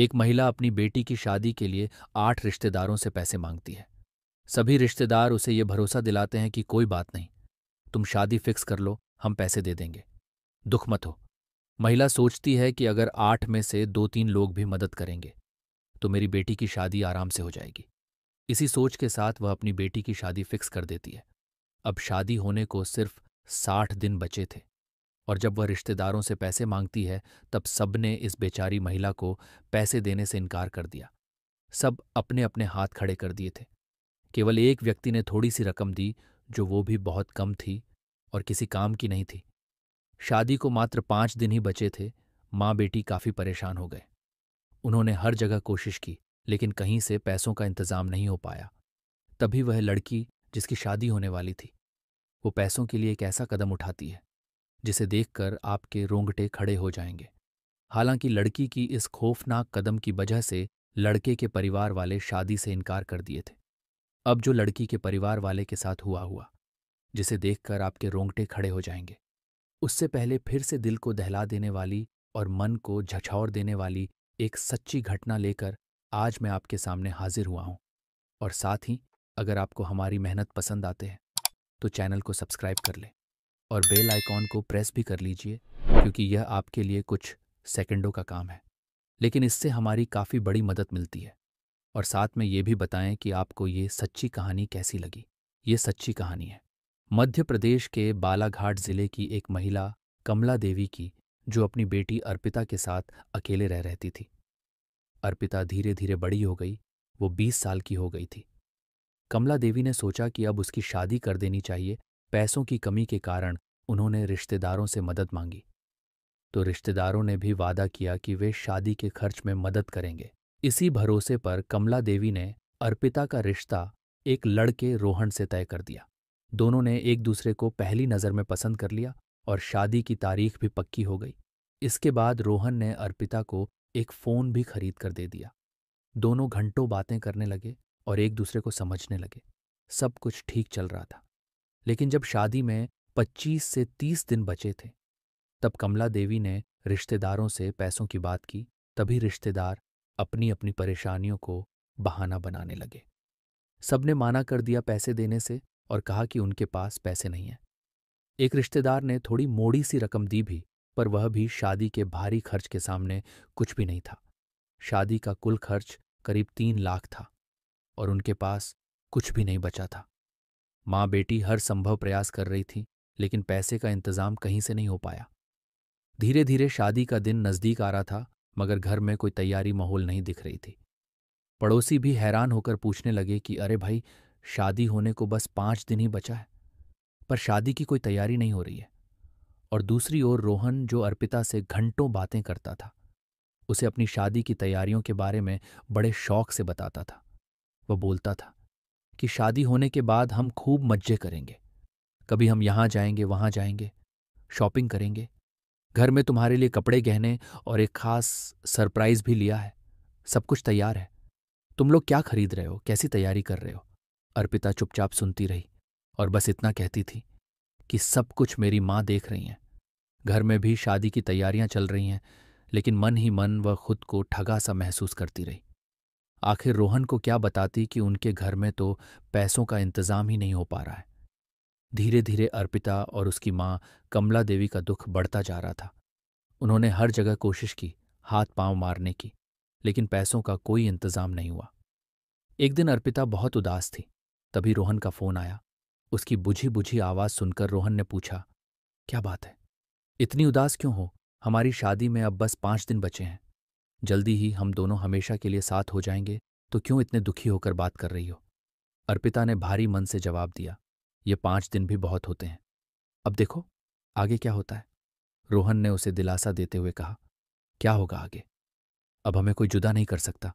एक महिला अपनी बेटी की शादी के लिए आठ रिश्तेदारों से पैसे मांगती है सभी रिश्तेदार उसे ये भरोसा दिलाते हैं कि कोई बात नहीं तुम शादी फिक्स कर लो हम पैसे दे देंगे दुख मत हो महिला सोचती है कि अगर आठ में से दो तीन लोग भी मदद करेंगे तो मेरी बेटी की शादी आराम से हो जाएगी इसी सोच के साथ वह अपनी बेटी की शादी फिक्स कर देती है अब शादी होने को सिर्फ साठ दिन बचे थे और जब वह रिश्तेदारों से पैसे मांगती है तब सबने इस बेचारी महिला को पैसे देने से इनकार कर दिया सब अपने अपने हाथ खड़े कर दिए थे केवल एक व्यक्ति ने थोड़ी सी रकम दी जो वो भी बहुत कम थी और किसी काम की नहीं थी शादी को मात्र पांच दिन ही बचे थे माँ बेटी काफी परेशान हो गए उन्होंने हर जगह कोशिश की लेकिन कहीं से पैसों का इंतजाम नहीं हो पाया तभी वह लड़की जिसकी शादी होने वाली थी वो पैसों के लिए एक ऐसा कदम उठाती है जिसे देखकर आपके रोंगटे खड़े हो जाएंगे हालांकि लड़की की इस खौफनाक कदम की वजह से लड़के के परिवार वाले शादी से इनकार कर दिए थे अब जो लड़की के परिवार वाले के साथ हुआ हुआ जिसे देखकर आपके रोंगटे खड़े हो जाएंगे उससे पहले फिर से दिल को दहला देने वाली और मन को झछौर देने वाली एक सच्ची घटना लेकर आज मैं आपके सामने हाजिर हुआ हूं और साथ ही अगर आपको हमारी मेहनत पसंद आते हैं तो चैनल को सब्सक्राइब कर लें और बेल आइकॉन को प्रेस भी कर लीजिए क्योंकि यह आपके लिए कुछ सेकंडों का काम है लेकिन इससे हमारी काफ़ी बड़ी मदद मिलती है और साथ में ये भी बताएं कि आपको ये सच्ची कहानी कैसी लगी ये सच्ची कहानी है मध्य प्रदेश के बालाघाट जिले की एक महिला कमला देवी की जो अपनी बेटी अर्पिता के साथ अकेले रह रहती थी अर्पिता धीरे धीरे बड़ी हो गई वो बीस साल की हो गई थी कमला देवी ने सोचा कि अब उसकी शादी कर देनी चाहिए पैसों की कमी के कारण उन्होंने रिश्तेदारों से मदद मांगी तो रिश्तेदारों ने भी वादा किया कि वे शादी के खर्च में मदद करेंगे इसी भरोसे पर कमला देवी ने अर्पिता का रिश्ता एक लड़के रोहन से तय कर दिया दोनों ने एक दूसरे को पहली नज़र में पसंद कर लिया और शादी की तारीख भी पक्की हो गई इसके बाद रोहन ने अर्पिता को एक फ़ोन भी खरीद कर दे दिया दोनों घंटों बातें करने लगे और एक दूसरे को समझने लगे सब कुछ ठीक चल रहा था लेकिन जब शादी में 25 से 30 दिन बचे थे तब कमला देवी ने रिश्तेदारों से पैसों की बात की तभी रिश्तेदार अपनी अपनी परेशानियों को बहाना बनाने लगे सबने माना कर दिया पैसे देने से और कहा कि उनके पास पैसे नहीं हैं एक रिश्तेदार ने थोड़ी मोड़ी सी रकम दी भी पर वह भी शादी के भारी खर्च के सामने कुछ भी नहीं था शादी का कुल खर्च करीब तीन लाख था और उनके पास कुछ भी नहीं बचा था माँ बेटी हर संभव प्रयास कर रही थी लेकिन पैसे का इंतजाम कहीं से नहीं हो पाया धीरे धीरे शादी का दिन नजदीक आ रहा था मगर घर में कोई तैयारी माहौल नहीं दिख रही थी पड़ोसी भी हैरान होकर पूछने लगे कि अरे भाई शादी होने को बस पांच दिन ही बचा है पर शादी की कोई तैयारी नहीं हो रही है और दूसरी ओर रोहन जो अर्पिता से घंटों बातें करता था उसे अपनी शादी की तैयारियों के बारे में बड़े शौक से बताता था वह बोलता था कि शादी होने के बाद हम खूब मज्जे करेंगे कभी हम यहां जाएंगे वहां जाएंगे शॉपिंग करेंगे घर में तुम्हारे लिए कपड़े गहने और एक खास सरप्राइज भी लिया है सब कुछ तैयार है तुम लोग क्या खरीद रहे हो कैसी तैयारी कर रहे हो अर्पिता चुपचाप सुनती रही और बस इतना कहती थी कि सब कुछ मेरी माँ देख रही हैं घर में भी शादी की तैयारियां चल रही हैं लेकिन मन ही मन वह खुद को ठगा सा महसूस करती रही आखिर रोहन को क्या बताती कि उनके घर में तो पैसों का इंतजाम ही नहीं हो पा रहा है धीरे धीरे अर्पिता और उसकी माँ कमला देवी का दुख बढ़ता जा रहा था उन्होंने हर जगह कोशिश की हाथ पांव मारने की लेकिन पैसों का कोई इंतजाम नहीं हुआ एक दिन अर्पिता बहुत उदास थी तभी रोहन का फोन आया उसकी बुझी बुझी आवाज सुनकर रोहन ने पूछा क्या बात है इतनी उदास क्यों हो हमारी शादी में अब बस पांच दिन बचे हैं जल्दी ही हम दोनों हमेशा के लिए साथ हो जाएंगे तो क्यों इतने दुखी होकर बात कर रही हो अर्पिता ने भारी मन से जवाब दिया ये पांच दिन भी बहुत होते हैं अब देखो आगे क्या होता है रोहन ने उसे दिलासा देते हुए कहा क्या होगा आगे अब हमें कोई जुदा नहीं कर सकता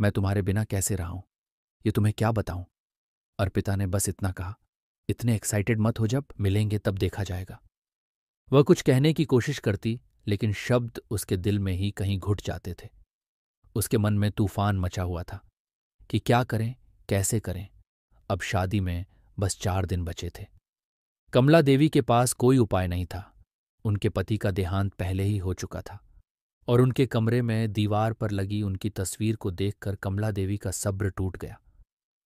मैं तुम्हारे बिना कैसे रहा हूं ये तुम्हें क्या बताऊं अर्पिता ने बस इतना कहा इतने एक्साइटेड मत हो जब मिलेंगे तब देखा जाएगा वह कुछ कहने की कोशिश करती लेकिन शब्द उसके दिल में ही कहीं घुट जाते थे उसके मन में तूफान मचा हुआ था कि क्या करें कैसे करें अब शादी में बस चार दिन बचे थे कमला देवी के पास कोई उपाय नहीं था उनके पति का देहांत पहले ही हो चुका था और उनके कमरे में दीवार पर लगी उनकी तस्वीर को देखकर कमला देवी का सब्र टूट गया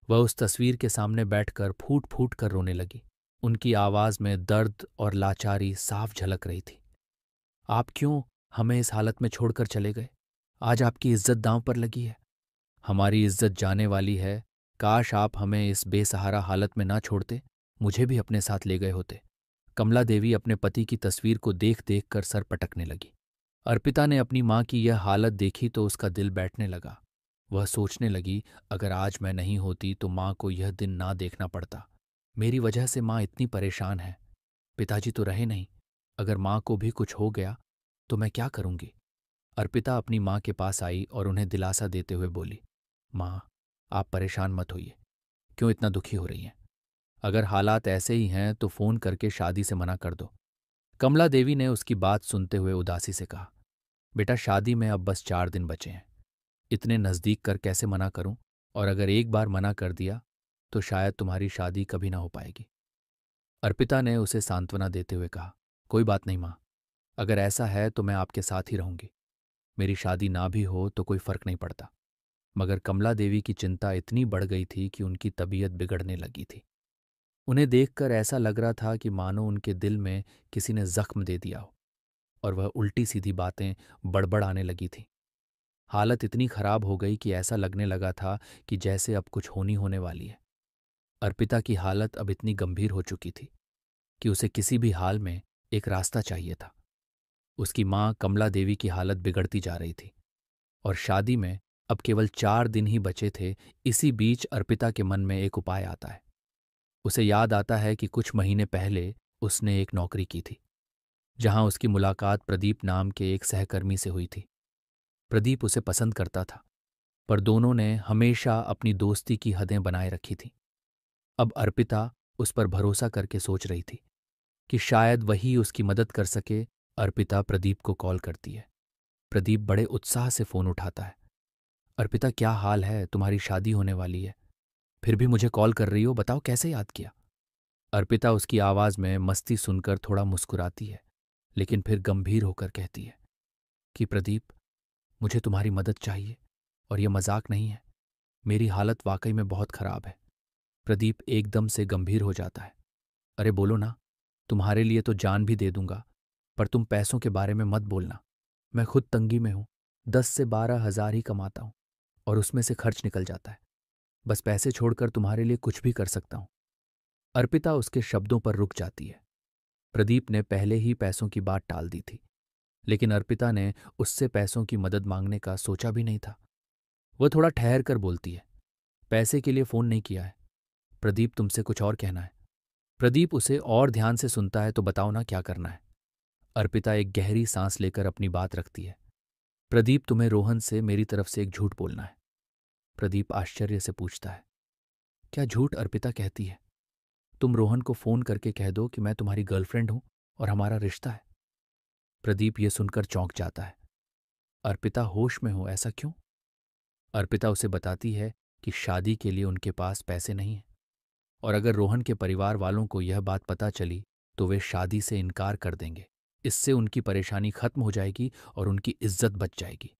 वह उस तस्वीर के सामने बैठकर फूट फूट कर रोने लगी उनकी आवाज में दर्द और लाचारी साफ झलक रही थी आप क्यों हमें इस हालत में छोड़कर चले गए आज आपकी इज्जत दांव पर लगी है हमारी इज्जत जाने वाली है काश आप हमें इस बेसहारा हालत में ना छोड़ते मुझे भी अपने साथ ले गए होते कमला देवी अपने पति की तस्वीर को देख देख कर सर पटकने लगी अर्पिता ने अपनी माँ की यह हालत देखी तो उसका दिल बैठने लगा वह सोचने लगी अगर आज मैं नहीं होती तो माँ को यह दिन ना देखना पड़ता मेरी वजह से माँ इतनी परेशान है पिताजी तो रहे नहीं अगर माँ को भी कुछ हो गया तो मैं क्या करूँगी अर्पिता अपनी माँ के पास आई और उन्हें दिलासा देते हुए बोली माँ आप परेशान मत होइए क्यों इतना दुखी हो रही हैं अगर हालात ऐसे ही हैं तो फ़ोन करके शादी से मना कर दो कमला देवी ने उसकी बात सुनते हुए उदासी से कहा बेटा शादी में अब बस चार दिन बचे हैं इतने नज़दीक कर कैसे मना करूं और अगर एक बार मना कर दिया तो शायद तुम्हारी शादी कभी ना हो पाएगी अर्पिता ने उसे सांत्वना देते हुए कहा कोई बात नहीं माँ अगर ऐसा है तो मैं आपके साथ ही रहूंगी मेरी शादी ना भी हो तो कोई फर्क नहीं पड़ता मगर कमला देवी की चिंता इतनी बढ़ गई थी कि उनकी तबीयत बिगड़ने लगी थी उन्हें देखकर ऐसा लग रहा था कि मानो उनके दिल में किसी ने जख्म दे दिया हो और वह उल्टी सीधी बातें बड़बड़ आने लगी थी हालत इतनी खराब हो गई कि ऐसा लगने लगा था कि जैसे अब कुछ होनी होने वाली है अर्पिता की हालत अब इतनी गंभीर हो चुकी थी कि उसे किसी भी हाल में एक रास्ता चाहिए था उसकी मां कमला देवी की हालत बिगड़ती जा रही थी और शादी में अब केवल चार दिन ही बचे थे इसी बीच अर्पिता के मन में एक उपाय आता है उसे याद आता है कि कुछ महीने पहले उसने एक नौकरी की थी जहां उसकी मुलाकात प्रदीप नाम के एक सहकर्मी से हुई थी प्रदीप उसे पसंद करता था पर दोनों ने हमेशा अपनी दोस्ती की हदें बनाए रखी थीं अब अर्पिता उस पर भरोसा करके सोच रही थी कि शायद वही उसकी मदद कर सके अर्पिता प्रदीप को कॉल करती है प्रदीप बड़े उत्साह से फोन उठाता है अर्पिता क्या हाल है तुम्हारी शादी होने वाली है फिर भी मुझे कॉल कर रही हो बताओ कैसे याद किया अर्पिता उसकी आवाज में मस्ती सुनकर थोड़ा मुस्कुराती है लेकिन फिर गंभीर होकर कहती है कि प्रदीप मुझे तुम्हारी मदद चाहिए और यह मजाक नहीं है मेरी हालत वाकई में बहुत खराब है प्रदीप एकदम से गंभीर हो जाता है अरे बोलो ना तुम्हारे लिए तो जान भी दे दूंगा पर तुम पैसों के बारे में मत बोलना मैं खुद तंगी में हूं दस से बारह हजार ही कमाता हूं और उसमें से खर्च निकल जाता है बस पैसे छोड़कर तुम्हारे लिए कुछ भी कर सकता हूं अर्पिता उसके शब्दों पर रुक जाती है प्रदीप ने पहले ही पैसों की बात टाल दी थी लेकिन अर्पिता ने उससे पैसों की मदद मांगने का सोचा भी नहीं था वह थोड़ा ठहर कर बोलती है पैसे के लिए फोन नहीं किया है प्रदीप तुमसे कुछ और कहना है प्रदीप उसे और ध्यान से सुनता है तो बताओ ना क्या करना है अर्पिता एक गहरी सांस लेकर अपनी बात रखती है प्रदीप तुम्हें रोहन से मेरी तरफ से एक झूठ बोलना है प्रदीप आश्चर्य से पूछता है क्या झूठ अर्पिता कहती है तुम रोहन को फोन करके कह दो कि मैं तुम्हारी गर्लफ्रेंड हूं और हमारा रिश्ता है प्रदीप यह सुनकर चौंक जाता है अर्पिता होश में हो ऐसा क्यों अर्पिता उसे बताती है कि शादी के लिए उनके पास पैसे नहीं हैं और अगर रोहन के परिवार वालों को यह बात पता चली तो वे शादी से इनकार कर देंगे इससे उनकी परेशानी खत्म हो जाएगी और उनकी इज्जत बच जाएगी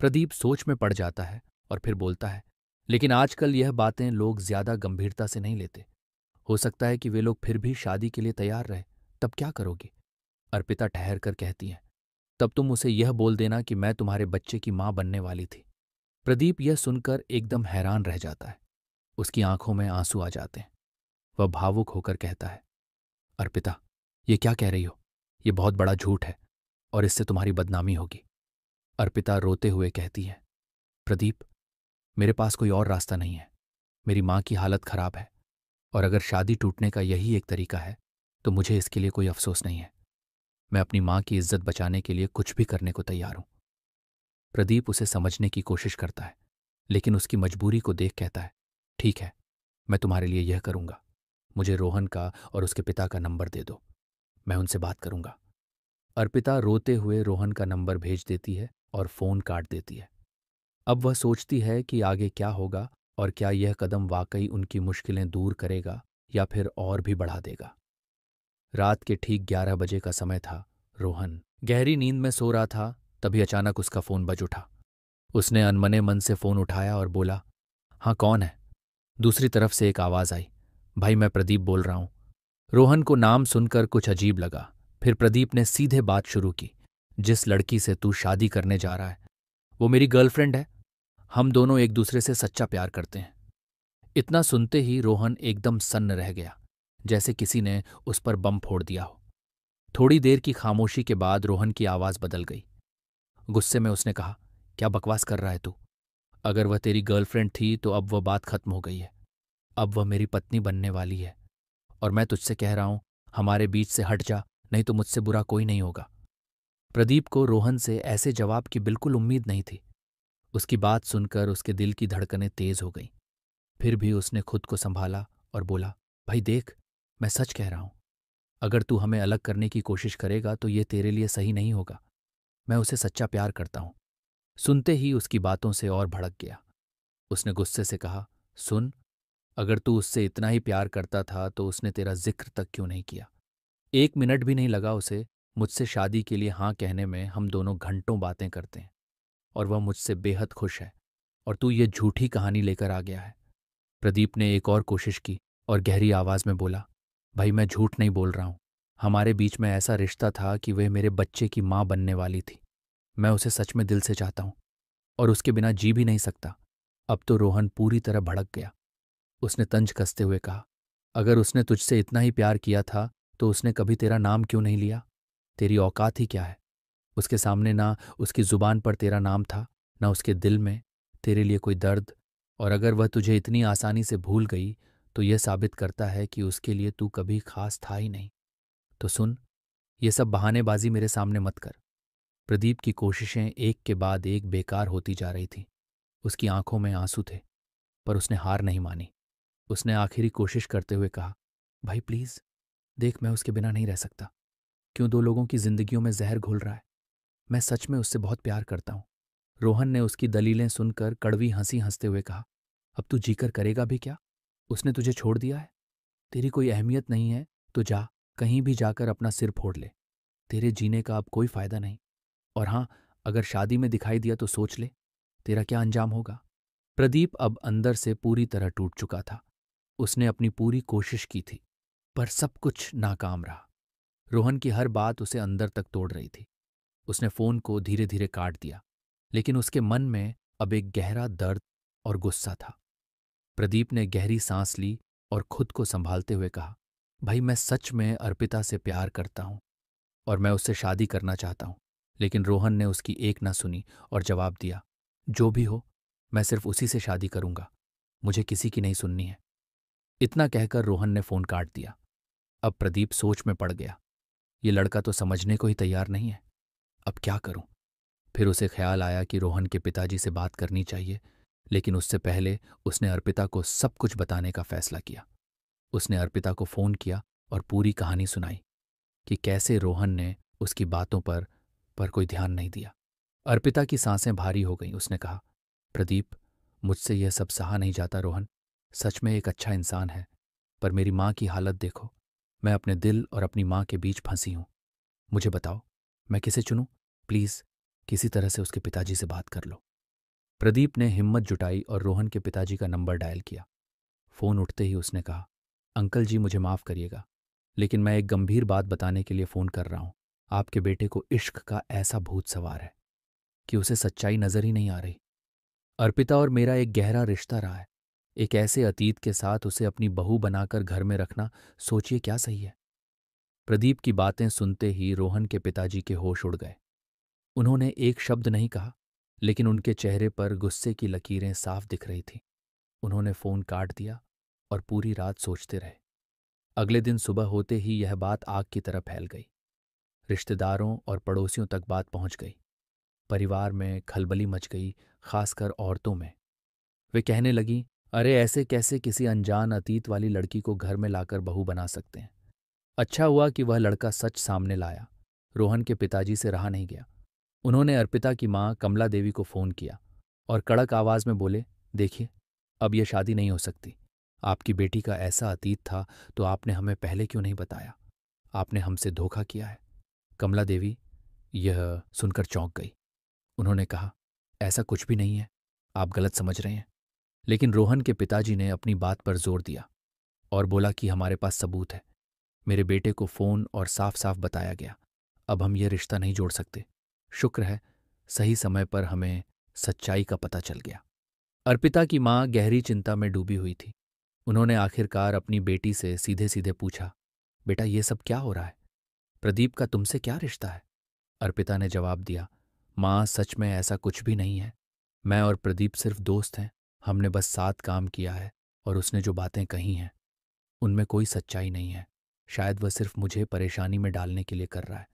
प्रदीप सोच में पड़ जाता है और फिर बोलता है लेकिन आजकल यह बातें लोग ज्यादा गंभीरता से नहीं लेते हो सकता है कि वे लोग फिर भी शादी के लिए तैयार रहे तब क्या करोगे अर्पिता ठहर कर कहती हैं तब तुम उसे यह बोल देना कि मैं तुम्हारे बच्चे की मां बनने वाली थी प्रदीप यह सुनकर एकदम हैरान रह जाता है उसकी आंखों में आंसू आ जाते हैं वह भावुक होकर कहता है अर्पिता ये क्या कह रही हो ये बहुत बड़ा झूठ है और इससे तुम्हारी बदनामी होगी अर्पिता रोते हुए कहती है प्रदीप मेरे पास कोई और रास्ता नहीं है मेरी माँ की हालत खराब है और अगर शादी टूटने का यही एक तरीका है तो मुझे इसके लिए कोई अफसोस नहीं है मैं अपनी माँ की इज्जत बचाने के लिए कुछ भी करने को तैयार हूं प्रदीप उसे समझने की कोशिश करता है लेकिन उसकी मजबूरी को देख कहता है ठीक है मैं तुम्हारे लिए यह करूंगा मुझे रोहन का और उसके पिता का नंबर दे दो मैं उनसे बात करूंगा अर्पिता रोते हुए रोहन का नंबर भेज देती है और फोन काट देती है अब वह सोचती है कि आगे क्या होगा और क्या यह कदम वाकई उनकी मुश्किलें दूर करेगा या फिर और भी बढ़ा देगा रात के ठीक ग्यारह बजे का समय था रोहन गहरी नींद में सो रहा था तभी अचानक उसका फोन बज उठा उसने अनमने मन से फोन उठाया और बोला हाँ कौन है दूसरी तरफ से एक आवाज़ आई भाई मैं प्रदीप बोल रहा हूं रोहन को नाम सुनकर कुछ अजीब लगा फिर प्रदीप ने सीधे बात शुरू की जिस लड़की से तू शादी करने जा रहा है वो मेरी गर्लफ्रेंड है हम दोनों एक दूसरे से सच्चा प्यार करते हैं इतना सुनते ही रोहन एकदम सन्न रह गया जैसे किसी ने उस पर बम फोड़ दिया हो थोड़ी देर की खामोशी के बाद रोहन की आवाज़ बदल गई गुस्से में उसने कहा क्या बकवास कर रहा है तू अगर वह तेरी गर्लफ्रेंड थी तो अब वह बात खत्म हो गई है अब वह मेरी पत्नी बनने वाली है और मैं तुझसे कह रहा हूं हमारे बीच से हट जा नहीं तो मुझसे बुरा कोई नहीं होगा प्रदीप को रोहन से ऐसे जवाब की बिल्कुल उम्मीद नहीं थी उसकी बात सुनकर उसके दिल की धड़कनें तेज हो गईं फिर भी उसने खुद को संभाला और बोला भाई देख मैं सच कह रहा हूं अगर तू हमें अलग करने की कोशिश करेगा तो ये तेरे लिए सही नहीं होगा मैं उसे सच्चा प्यार करता हूं सुनते ही उसकी बातों से और भड़क गया उसने गुस्से से कहा सुन अगर तू उससे इतना ही प्यार करता था तो उसने तेरा जिक्र तक क्यों नहीं किया एक मिनट भी नहीं लगा उसे मुझसे शादी के लिए हाँ कहने में हम दोनों घंटों बातें करते हैं और वह मुझसे बेहद खुश है और तू ये झूठी कहानी लेकर आ गया है प्रदीप ने एक और कोशिश की और गहरी आवाज में बोला भाई मैं झूठ नहीं बोल रहा हूं हमारे बीच में ऐसा रिश्ता था कि वह मेरे बच्चे की मां बनने वाली थी मैं उसे सच में दिल से चाहता हूं और उसके बिना जी भी नहीं सकता अब तो रोहन पूरी तरह भड़क गया उसने तंज कसते हुए कहा अगर उसने तुझसे इतना ही प्यार किया था तो उसने कभी तेरा नाम क्यों नहीं लिया तेरी औकात ही क्या है उसके सामने ना उसकी जुबान पर तेरा नाम था ना उसके दिल में तेरे लिए कोई दर्द और अगर वह तुझे इतनी आसानी से भूल गई तो यह साबित करता है कि उसके लिए तू कभी खास था ही नहीं तो सुन ये सब बहानेबाजी मेरे सामने मत कर प्रदीप की कोशिशें एक के बाद एक बेकार होती जा रही थीं उसकी आंखों में आंसू थे पर उसने हार नहीं मानी उसने आखिरी कोशिश करते हुए कहा भाई प्लीज़ देख मैं उसके बिना नहीं रह सकता क्यों दो लोगों की जिंदगियों में जहर घुल रहा है मैं सच में उससे बहुत प्यार करता हूं रोहन ने उसकी दलीलें सुनकर कड़वी हंसी हंसते हुए कहा अब तू जीकर करेगा भी क्या उसने तुझे छोड़ दिया है तेरी कोई अहमियत नहीं है तो जा कहीं भी जाकर अपना सिर फोड़ ले तेरे जीने का अब कोई फायदा नहीं और हां अगर शादी में दिखाई दिया तो सोच ले तेरा क्या अंजाम होगा प्रदीप अब अंदर से पूरी तरह टूट चुका था उसने अपनी पूरी कोशिश की थी पर सब कुछ नाकाम रहा रोहन की हर बात उसे अंदर तक तोड़ रही थी उसने फोन को धीरे धीरे काट दिया लेकिन उसके मन में अब एक गहरा दर्द और गुस्सा था प्रदीप ने गहरी सांस ली और खुद को संभालते हुए कहा भाई मैं सच में अर्पिता से प्यार करता हूं और मैं उससे शादी करना चाहता हूं लेकिन रोहन ने उसकी एक ना सुनी और जवाब दिया जो भी हो मैं सिर्फ उसी से शादी करूंगा मुझे किसी की नहीं सुननी है इतना कहकर रोहन ने फोन काट दिया अब प्रदीप सोच में पड़ गया ये लड़का तो समझने को ही तैयार नहीं है अब क्या करूं फिर उसे ख्याल आया कि रोहन के पिताजी से बात करनी चाहिए लेकिन उससे पहले उसने अर्पिता को सब कुछ बताने का फैसला किया उसने अर्पिता को फोन किया और पूरी कहानी सुनाई कि कैसे रोहन ने उसकी बातों पर पर कोई ध्यान नहीं दिया अर्पिता की सांसें भारी हो गईं उसने कहा प्रदीप मुझसे यह सब सहा नहीं जाता रोहन सच में एक अच्छा इंसान है पर मेरी माँ की हालत देखो मैं अपने दिल और अपनी माँ के बीच फंसी हूं मुझे बताओ मैं किसे चुनू प्लीज़ किसी तरह से उसके पिताजी से बात कर लो प्रदीप ने हिम्मत जुटाई और रोहन के पिताजी का नंबर डायल किया फ़ोन उठते ही उसने कहा अंकल जी मुझे माफ़ करिएगा लेकिन मैं एक गंभीर बात बताने के लिए फ़ोन कर रहा हूं आपके बेटे को इश्क का ऐसा भूत सवार है कि उसे सच्चाई नजर ही नहीं आ रही अर्पिता और मेरा एक गहरा रिश्ता रहा है एक ऐसे अतीत के साथ उसे अपनी बहू बनाकर घर में रखना सोचिए क्या सही है प्रदीप की बातें सुनते ही रोहन के पिताजी के होश उड़ गए उन्होंने एक शब्द नहीं कहा लेकिन उनके चेहरे पर गुस्से की लकीरें साफ दिख रही थीं उन्होंने फोन काट दिया और पूरी रात सोचते रहे अगले दिन सुबह होते ही यह बात आग की तरह फैल गई रिश्तेदारों और पड़ोसियों तक बात पहुंच गई परिवार में खलबली मच गई खासकर औरतों में वे कहने लगीं अरे ऐसे कैसे किसी अनजान अतीत वाली लड़की को घर में लाकर बहू बना सकते हैं अच्छा हुआ कि वह लड़का सच सामने लाया रोहन के पिताजी से रहा नहीं गया उन्होंने अर्पिता की माँ कमला देवी को फोन किया और कड़क आवाज में बोले देखिए अब यह शादी नहीं हो सकती आपकी बेटी का ऐसा अतीत था तो आपने हमें पहले क्यों नहीं बताया आपने हमसे धोखा किया है कमला देवी यह सुनकर चौंक गई उन्होंने कहा ऐसा कुछ भी नहीं है आप गलत समझ रहे हैं लेकिन रोहन के पिताजी ने अपनी बात पर जोर दिया और बोला कि हमारे पास सबूत है मेरे बेटे को फ़ोन और साफ साफ बताया गया अब हम यह रिश्ता नहीं जोड़ सकते शुक्र है सही समय पर हमें सच्चाई का पता चल गया अर्पिता की मां गहरी चिंता में डूबी हुई थी उन्होंने आखिरकार अपनी बेटी से सीधे सीधे पूछा बेटा ये सब क्या हो रहा है प्रदीप का तुमसे क्या रिश्ता है अर्पिता ने जवाब दिया मां सच में ऐसा कुछ भी नहीं है मैं और प्रदीप सिर्फ दोस्त हैं हमने बस साथ काम किया है और उसने जो बातें कही हैं उनमें कोई सच्चाई नहीं है शायद वह सिर्फ मुझे परेशानी में डालने के लिए कर रहा है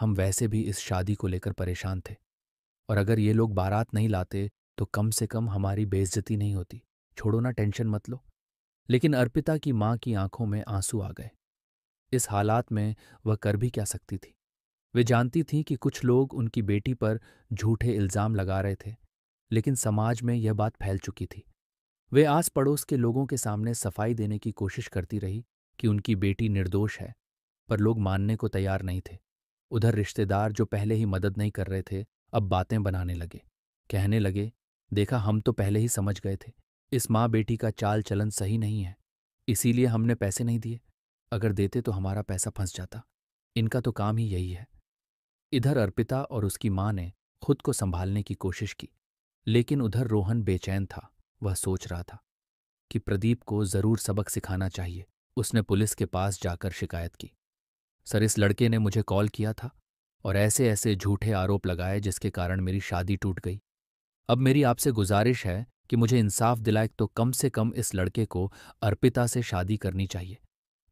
हम वैसे भी इस शादी को लेकर परेशान थे और अगर ये लोग बारात नहीं लाते तो कम से कम हमारी बेइज्जती नहीं होती छोड़ो ना टेंशन मत लो लेकिन अर्पिता की माँ की आंखों में आंसू आ गए इस हालात में वह कर भी क्या सकती थी वे जानती थीं कि कुछ लोग उनकी बेटी पर झूठे इल्ज़ाम लगा रहे थे लेकिन समाज में यह बात फैल चुकी थी वे आस पड़ोस के लोगों के सामने सफाई देने की कोशिश करती रही कि उनकी बेटी निर्दोष है पर लोग मानने को तैयार नहीं थे उधर रिश्तेदार जो पहले ही मदद नहीं कर रहे थे अब बातें बनाने लगे कहने लगे देखा हम तो पहले ही समझ गए थे इस माँ बेटी का चाल चलन सही नहीं है इसीलिए हमने पैसे नहीं दिए अगर देते तो हमारा पैसा फंस जाता इनका तो काम ही यही है इधर अर्पिता और उसकी मां ने खुद को संभालने की कोशिश की लेकिन उधर रोहन बेचैन था वह सोच रहा था कि प्रदीप को जरूर सबक सिखाना चाहिए उसने पुलिस के पास जाकर शिकायत की सर इस लड़के ने मुझे कॉल किया था और ऐसे ऐसे झूठे आरोप लगाए जिसके कारण मेरी शादी टूट गई अब मेरी आपसे गुजारिश है कि मुझे इंसाफ दिलाए तो कम से कम इस लड़के को अर्पिता से शादी करनी चाहिए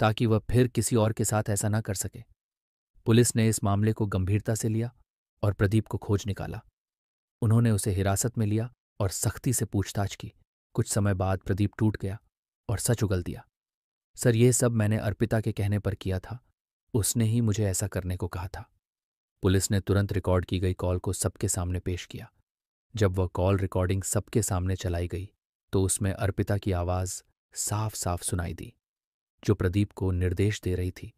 ताकि वह फिर किसी और के साथ ऐसा न कर सके पुलिस ने इस मामले को गंभीरता से लिया और प्रदीप को खोज निकाला उन्होंने उसे हिरासत में लिया और सख्ती से पूछताछ की कुछ समय बाद प्रदीप टूट गया और सच उगल दिया सर यह सब मैंने अर्पिता के कहने पर किया था उसने ही मुझे ऐसा करने को कहा था पुलिस ने तुरंत रिकॉर्ड की गई कॉल को सबके सामने पेश किया जब वह कॉल रिकॉर्डिंग सबके सामने चलाई गई तो उसमें अर्पिता की आवाज़ साफ साफ सुनाई दी जो प्रदीप को निर्देश दे रही थी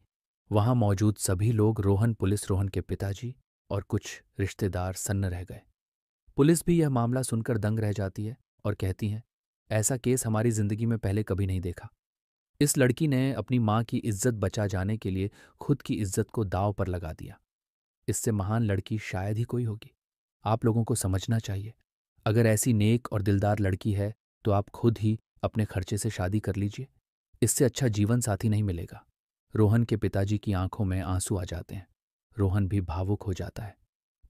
वहां मौजूद सभी लोग रोहन पुलिस रोहन के पिताजी और कुछ रिश्तेदार सन्न रह गए पुलिस भी यह मामला सुनकर दंग रह जाती है और कहती हैं ऐसा केस हमारी जिंदगी में पहले कभी नहीं देखा इस लड़की ने अपनी माँ की इज्जत बचा जाने के लिए खुद की इज्जत को दाव पर लगा दिया इससे महान लड़की शायद ही कोई होगी आप लोगों को समझना चाहिए अगर ऐसी नेक और दिलदार लड़की है तो आप खुद ही अपने खर्चे से शादी कर लीजिए इससे अच्छा जीवन साथी नहीं मिलेगा रोहन के पिताजी की आंखों में आंसू आ जाते हैं रोहन भी भावुक हो जाता है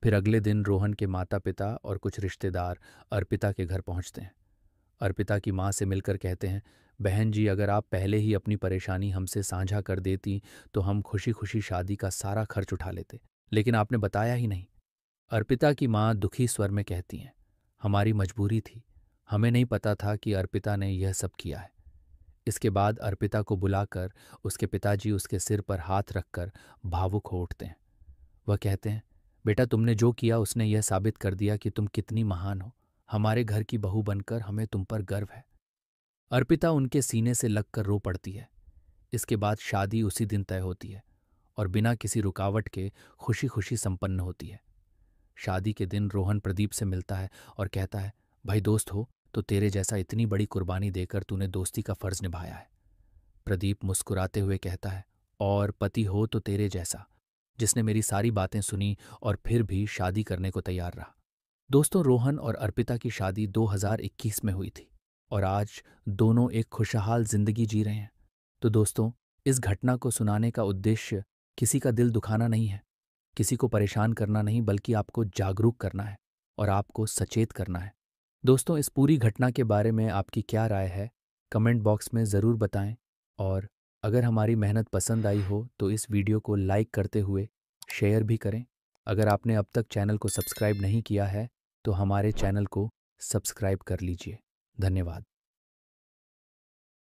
फिर अगले दिन रोहन के माता पिता और कुछ रिश्तेदार अर्पिता के घर पहुंचते हैं अर्पिता की माँ से मिलकर कहते हैं बहन जी अगर आप पहले ही अपनी परेशानी हमसे साझा कर देती तो हम खुशी खुशी शादी का सारा खर्च उठा लेते लेकिन आपने बताया ही नहीं अर्पिता की माँ दुखी स्वर में कहती हैं हमारी मजबूरी थी हमें नहीं पता था कि अर्पिता ने यह सब किया है इसके बाद अर्पिता को बुलाकर उसके पिताजी उसके सिर पर हाथ रखकर भावुक हो उठते हैं वह कहते हैं बेटा तुमने जो किया उसने यह साबित कर दिया कि तुम कितनी महान हो हमारे घर की बहू बनकर हमें तुम पर गर्व है अर्पिता उनके सीने से लगकर रो पड़ती है इसके बाद शादी उसी दिन तय होती है और बिना किसी रुकावट के खुशी खुशी संपन्न होती है शादी के दिन रोहन प्रदीप से मिलता है और कहता है भाई दोस्त हो तो तेरे जैसा इतनी बड़ी कुर्बानी देकर तूने दोस्ती का फर्ज निभाया है प्रदीप मुस्कुराते हुए कहता है और पति हो तो तेरे जैसा जिसने मेरी सारी बातें सुनी और फिर भी शादी करने को तैयार रहा दोस्तों रोहन और अर्पिता की शादी 2021 में हुई थी और आज दोनों एक खुशहाल जिंदगी जी रहे हैं तो दोस्तों इस घटना को सुनाने का उद्देश्य किसी का दिल दुखाना नहीं है किसी को परेशान करना नहीं बल्कि आपको जागरूक करना है और आपको सचेत करना है दोस्तों इस पूरी घटना के बारे में आपकी क्या राय है कमेंट बॉक्स में ज़रूर बताएं और अगर हमारी मेहनत पसंद आई हो तो इस वीडियो को लाइक करते हुए शेयर भी करें अगर आपने अब तक चैनल को सब्सक्राइब नहीं किया है तो हमारे चैनल को सब्सक्राइब कर लीजिए धन्यवाद